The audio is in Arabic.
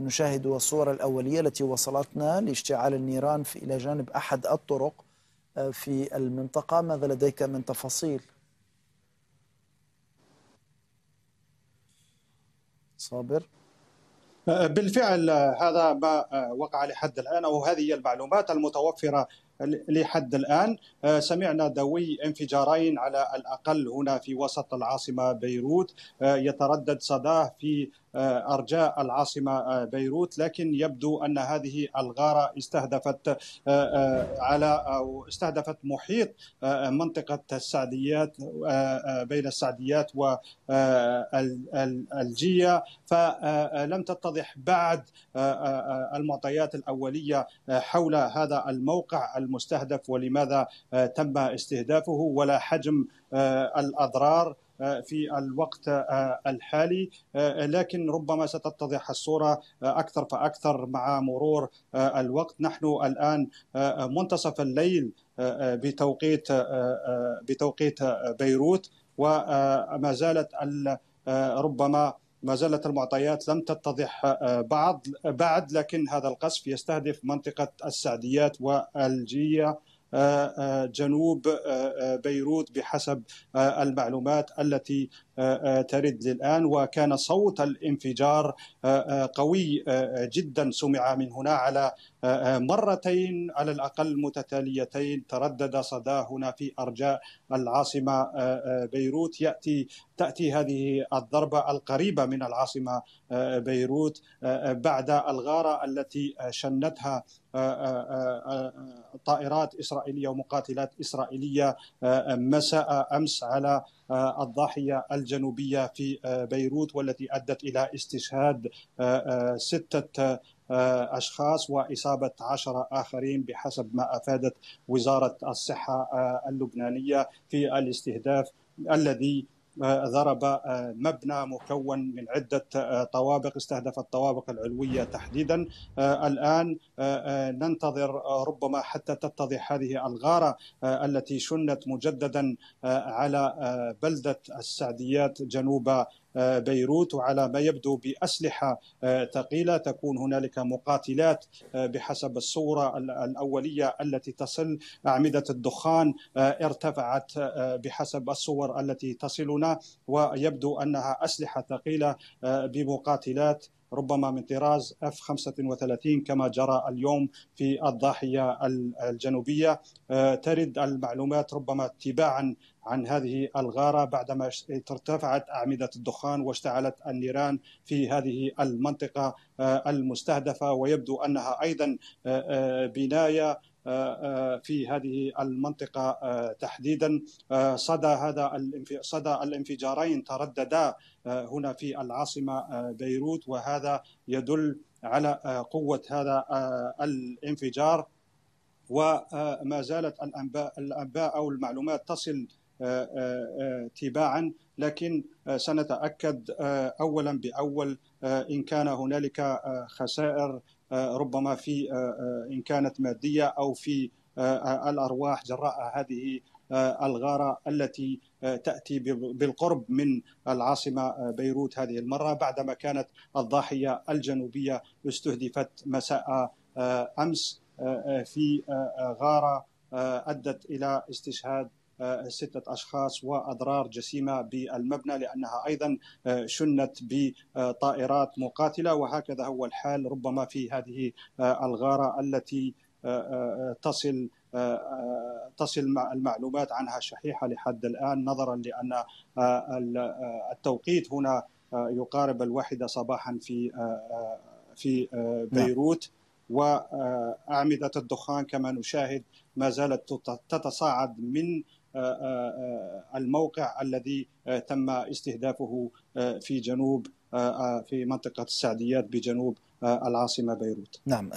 نشاهد الصور الأولية التي وصلتنا لاشتعال النيران في إلى جانب أحد الطرق آه، في المنطقة ماذا لديك من تفاصيل؟ صابر آه، بالفعل آه، هذا ما وقع لحد الآن وهذه المعلومات المتوفرة لحد الآن آه، سمعنا دوي انفجارين على الأقل هنا في وسط العاصمة بيروت آه، يتردد صداه في آه، أرجاء العاصمة بيروت لكن يبدو أن هذه الغارة استهدفت على أو استهدفت محيط منطقة السعديات بين السعديات والجية فلم تتضح بعد المعطيات الأولية حول هذا الموقع المستهدف ولماذا آه، تم استهدافه ولا حجم آه، الاضرار آه، في الوقت الحالي لكن ربما ستتضح الصوره اكثر فاكثر مع مرور الوقت نحن الان منتصف الليل بتوقيت بتوقيت بيروت وما زالت ربما ما زالت المعطيات لم تتضح آه، بعض بعد لكن هذا القصف يستهدف منطقة السعديات والجية آه، آه، جنوب بيروت بحسب المعلومات التي آه، آه، ترد للآن وكان صوت الانفجار آه، قوي جدا سمع من هنا على مرتين على الأقل متتاليتين تردد صداه هنا في أرجاء العاصمة بيروت يأتي تأتي هذه الضربة القريبة من العاصمة بيروت بعد الغارة التي شنتها طائرات إسرائيلية ومقاتلات إسرائيلية مساء أمس على آه، الضاحيه الجنوبيه في آه، بيروت والتي ادت الى استشهاد آه، سته أشخاص وإصابة عشرة آخرين بحسب ما أفادت وزارة الصحة اللبنانية في الاستهداف الذي ضرب آه، مبنى مكون من عدة آه، طوابق استهدف الطوابق العلوية تحديدا آه، الآن ننتظر ربما حتى تتضح هذه الغارة التي شنت مجددا على بلدة السعديات جنوب آه، بيروت وعلى ما يبدو باسلحه آه، ثقيله تكون هنالك مقاتلات آه، بحسب الصوره الاوليه التي تصل اعمده الدخان ارتفعت بحسب الصور التي تصلنا ويبدو انها اسلحه ثقيله بمقاتلات ربما من طراز اف 35 كما جرى اليوم في الضاحيه الجنوبيه آه، ترد المعلومات ربما تباعا عن هذه الغاره بعدما ارتفعت اعمده الدخان واشتعلت النيران في هذه المنطقه آه، المستهدفه ويبدو انها ايضا آه، بنايه آه، آه، في هذه المنطقه آه، تحديدا صدى هذا صدى الانفجارين ترددا هنا في العاصمه بيروت وهذا يدل على قوه هذا الانفجار وما زالت الانباء الانباء او المعلومات تصل آه، آه، آه، تباعا لكن سنتاكد اولا باول ان كان هنالك خسائر ربما في ان كانت ماديه او في الارواح جراء هذه الغاره التي تاتي بالقرب من العاصمه بيروت هذه المره بعدما كانت الضاحيه الجنوبيه استهدفت مساء امس في غاره ادت الى استشهاد آه، ستة أشخاص وأضرار جسيمة بالمبنى لأنها أيضا آه، شنت بطائرات مقاتلة وهكذا هو الحال ربما في هذه آه، الغارة التي تصل تصل المعلومات عنها شحيحة لحد الآن نظرا لأن التوقيت هنا يقارب الواحدة صباحا في في نعم. بيروت وأعمدة الدخان كما نشاهد ما زالت تتصاعد من آه، آه، آه، الموقع الذي تم استهدافه في جنوب في منطقه السعديات بجنوب العاصمه بيروت. نعم